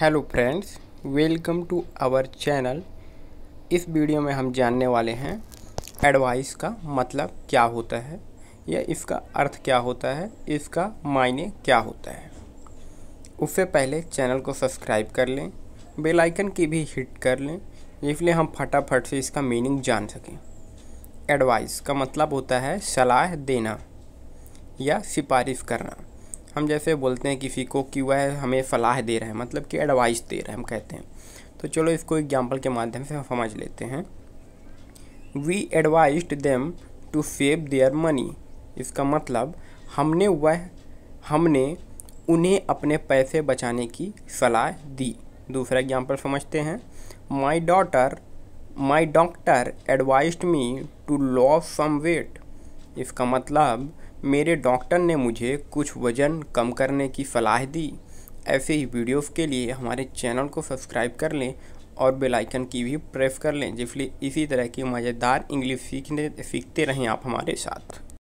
hello friends welcome to our channel इस video में हम जानने वाले हैं एडवाइस का मतलब क्या होता है या इसका अर्थ क्या होता है इसका मायने क्या होता है उससे पहले चैनल को सब्सक्राइब कर लें बेल आइकन की भी हिट कर लें इसलिए हम फटाफट से इसका मीनिंग जान सकें एडवाइस का मतलब होता है सलाह देना या सिफारिश करना हम जैसे बोलते हैं किसी को कि वह हमें सलाह दे रहा है मतलब कि एडवाइस दे रहा है हम कहते हैं तो चलो इसको एग्जाम्पल के माध्यम से हम समझ लेते हैं we advise them to save their money इसका मतलब हमने वह हमने उन्हें अपने पैसे बचाने की सलाह दी दूसरा एग्जाम्पल समझते हैं my daughter my doctor advise me to lose some weight इसका मतलब मेरे डॉक्टर ने मुझे कुछ वज़न कम करने की सलाह दी ऐसे ही वीडियोस के लिए हमारे चैनल को सब्सक्राइब कर लें और बेल आइकन की भी प्रेस कर लें जिसलिए इसी तरह की मज़ेदार इंग्लिश सीखने सीखते रहें आप हमारे साथ